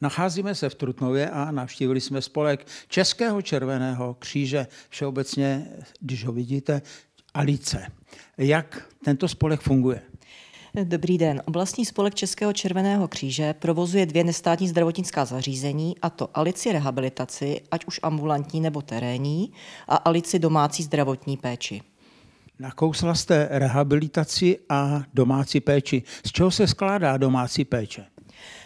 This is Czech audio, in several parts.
Nacházíme se v Trutnově a navštívili jsme spolek Českého červeného kříže, všeobecně, když ho vidíte, Alice. Jak tento spolek funguje? Dobrý den. Oblastní spolek Českého červeného kříže provozuje dvě nestátní zdravotnická zařízení, a to Alici rehabilitaci, ať už ambulantní nebo terénní, a Alici domácí zdravotní péči. Nakousla jste rehabilitaci a domácí péči. Z čeho se skládá domácí péče?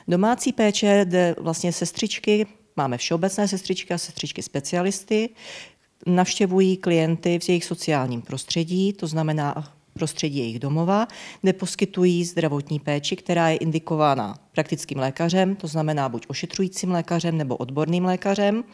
Domácí péče jde vlastně sestřičky, máme všeobecné sestřičky a sestřičky specialisty, navštěvují klienty v jejich sociálním prostředí, to znamená prostředí jejich domova, kde poskytují zdravotní péči, která je indikována praktickým lékařem, to znamená buď ošetřujícím lékařem nebo odborným lékařem.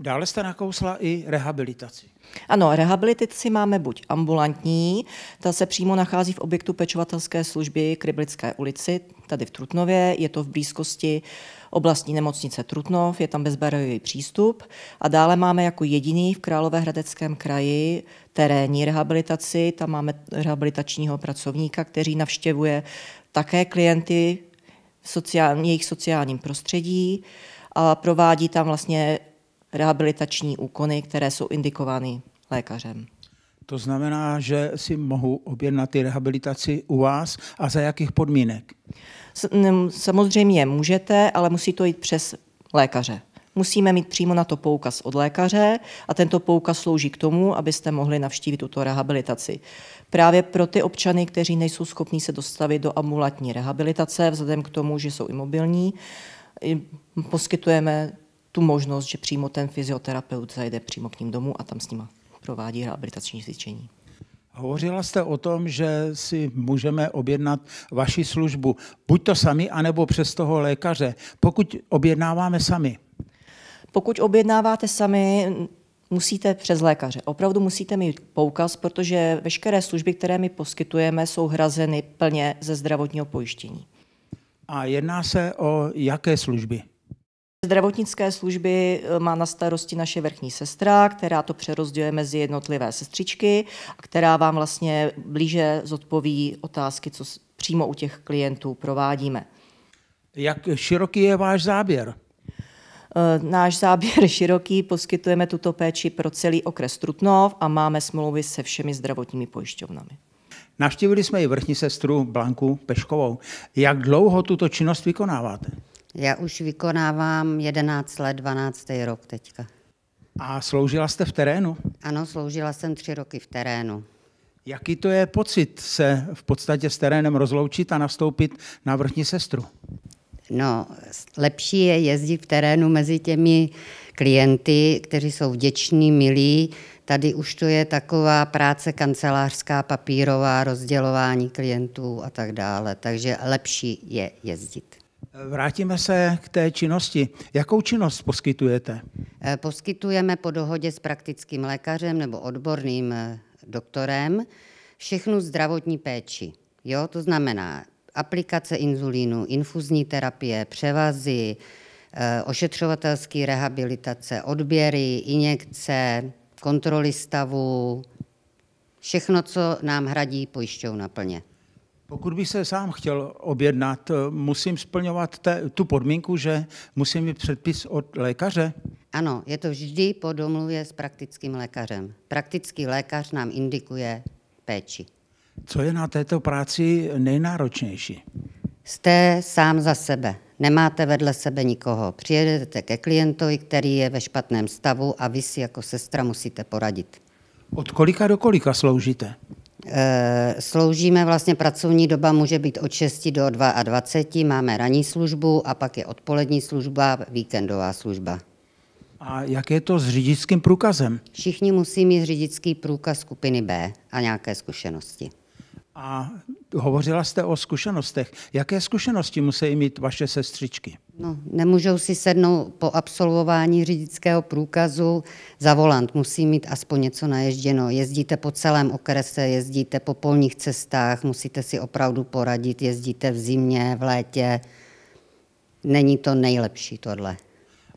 Dále jste nakousla i rehabilitaci. Ano, rehabilitaci máme buď ambulantní, ta se přímo nachází v objektu pečovatelské služby Kryblické ulici, tady v Trutnově, je to v blízkosti oblastní nemocnice Trutnov, je tam bezbarojový přístup a dále máme jako jediný v Královéhradeckém kraji terénní rehabilitaci, tam máme rehabilitačního pracovníka, který navštěvuje také klienty v sociál, jejich sociálním prostředí a provádí tam vlastně rehabilitační úkony, které jsou indikovány lékařem. To znamená, že si mohu objednat ty rehabilitaci u vás a za jakých podmínek? Mm, samozřejmě můžete, ale musí to jít přes lékaře. Musíme mít přímo na to poukaz od lékaře a tento poukaz slouží k tomu, abyste mohli navštívit tuto rehabilitaci. Právě pro ty občany, kteří nejsou schopní se dostavit do ambulantní rehabilitace, vzhledem k tomu, že jsou imobilní, poskytujeme tu možnost, že přímo ten fyzioterapeut zajde přímo k ním domů a tam s nima provádí rehabilitační cvičení. Hovořila jste o tom, že si můžeme objednat vaši službu, buď to sami, anebo přes toho lékaře, pokud objednáváme sami. Pokud objednáváte sami, musíte přes lékaře. Opravdu musíte mít poukaz, protože veškeré služby, které my poskytujeme, jsou hrazeny plně ze zdravotního pojištění. A jedná se o jaké služby? Zdravotnické služby eh, má na starosti naše vrchní sestra, která to přerozděluje mezi jednotlivé sestřičky, která vám vlastně blíže zodpoví otázky, co přímo u těch klientů provádíme. Jak široký je váš záběr? Eh, náš záběr je široký, poskytujeme tuto péči pro celý okres Trutnov a máme smlouvy se všemi zdravotními pojišťovnami. Navštívili jsme i vrchní sestru Blanku Peškovou. Jak dlouho tuto činnost vykonáváte? Já už vykonávám 11 let, 12. rok teďka. A sloužila jste v terénu? Ano, sloužila jsem tři roky v terénu. Jaký to je pocit se v podstatě s terénem rozloučit a nastoupit na vrchní sestru? No, lepší je jezdit v terénu mezi těmi klienty, kteří jsou vděční, milí. Tady už to je taková práce kancelářská, papírová, rozdělování klientů a tak dále. Takže lepší je jezdit. Vrátíme se k té činnosti. Jakou činnost poskytujete? Eh, poskytujeme po dohodě s praktickým lékařem nebo odborným eh, doktorem všechnu zdravotní péči. Jo, to znamená aplikace inzulínu, infuzní terapie, převazy, eh, ošetřovatelské rehabilitace, odběry, injekce, kontroly stavu, všechno, co nám hradí pojišťovna plně. Pokud bych se sám chtěl objednat, eh, musím splňovat te, tu podmínku, že musím mít předpis od lékaře? Ano, je to vždy po domluvě s praktickým lékařem. Praktický lékař nám indikuje péči. Co je na této práci nejnáročnější? Jste sám za sebe. Nemáte vedle sebe nikoho. Přijedete ke klientovi, který je ve špatném stavu a vy si jako sestra musíte poradit. Od kolika do kolika sloužíte? Eh, sloužíme vlastně, pracovní doba může být od 6 do 22, máme ranní službu a pak je odpolední služba, víkendová služba. A jak je to s řidičským průkazem? Všichni musí mít řidičský průkaz skupiny B a nějaké zkušenosti. A hovořila jste o zkušenostech. Jaké zkušenosti musí mít vaše sestřičky? No, nemůžou si sednout po absolvování řidičského průkazu za volant. Musí mít aspoň něco naježděno. Jezdíte po celém okrese, jezdíte po polních cestách, musíte si opravdu poradit, jezdíte v zimě, v létě. Není to nejlepší tohle.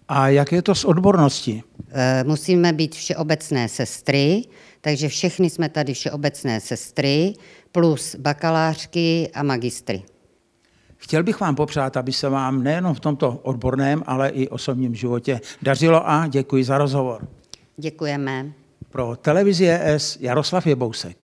A jak je to s odborností? Eh, musíme být všeobecné sestry, takže všechny jsme tady všeobecné sestry, plus bakalářky a magistry. Chtěl bych vám popřát, aby se vám nejenom v tomto odborném, ale i osobním životě dařilo a děkuji za rozhovor. Děkujeme. Pro televizi ES Jaroslav Jebousek.